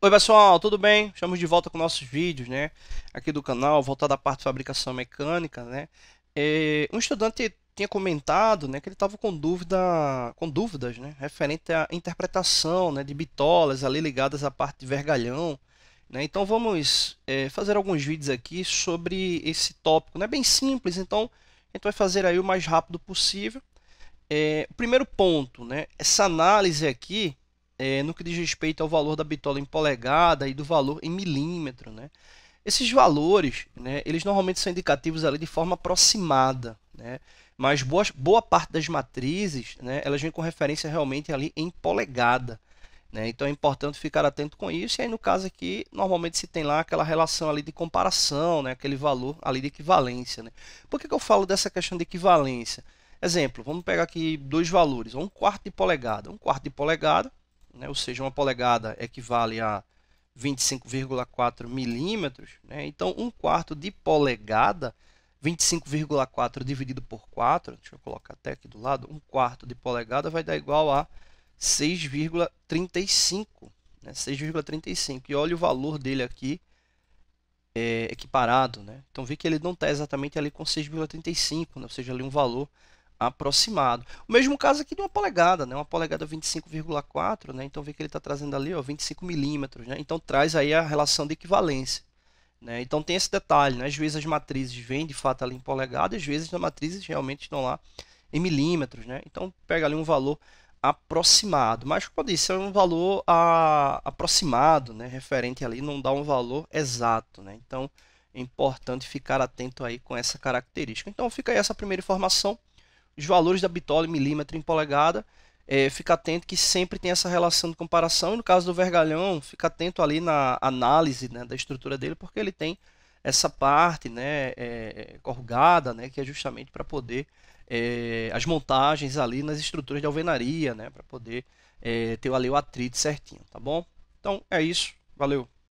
Oi pessoal, tudo bem? Estamos de volta com nossos vídeos, né? Aqui do canal, voltado à parte de fabricação mecânica, né? E é, um estudante tinha comentado, né, que ele estava com dúvida, com dúvidas, né, referente à interpretação, né, de bitolas ali ligadas à parte de vergalhão, né? Então vamos é, fazer alguns vídeos aqui sobre esse tópico, né? Bem simples, então a gente vai fazer aí o mais rápido possível. É, o primeiro ponto, né? Essa análise aqui é, no que diz respeito ao valor da bitola em polegada e do valor em milímetro. Né? Esses valores, né, eles normalmente são indicativos ali de forma aproximada, né? mas boas, boa parte das matrizes, né, elas vêm com referência realmente ali em polegada. Né? Então é importante ficar atento com isso, e aí no caso aqui, normalmente se tem lá aquela relação ali de comparação, né, aquele valor ali de equivalência. Né? Por que, que eu falo dessa questão de equivalência? Exemplo, vamos pegar aqui dois valores, um quarto de polegada. Um quarto de polegada né, ou seja, uma polegada equivale a 25,4 milímetros, né, então um quarto de polegada, 25,4 dividido por 4, deixa eu colocar até aqui do lado, um quarto de polegada vai dar igual a 6,35, né, 6,35, e olha o valor dele aqui, é, equiparado, né? Então vê que ele não está exatamente ali com 6,35, né? ou seja, ali um valor aproximado. O mesmo caso aqui de uma polegada, né? Uma polegada 25,4, né? Então vê que ele está trazendo ali, ó, 25 milímetros, né? Então traz aí a relação de equivalência, né? Então tem esse detalhe, né? Às vezes as matrizes vêm de fato ali em polegada, às vezes as matrizes realmente estão lá em milímetros, né? Então pega ali um valor aproximado, mas pode ser é um valor a, ah, aproximado, né? Referente ali, não dá um valor exato, né? Então é importante ficar atento aí com essa característica. Então fica aí essa primeira informação os valores da bitola em milímetro em polegada. É, fica atento que sempre tem essa relação de comparação. E no caso do vergalhão, fica atento ali na análise né, da estrutura dele, porque ele tem essa parte né, é, corrugada, né, que é justamente para poder é, as montagens ali nas estruturas de alvenaria, né, para poder é, ter ali o atrito certinho, tá bom? Então é isso, valeu!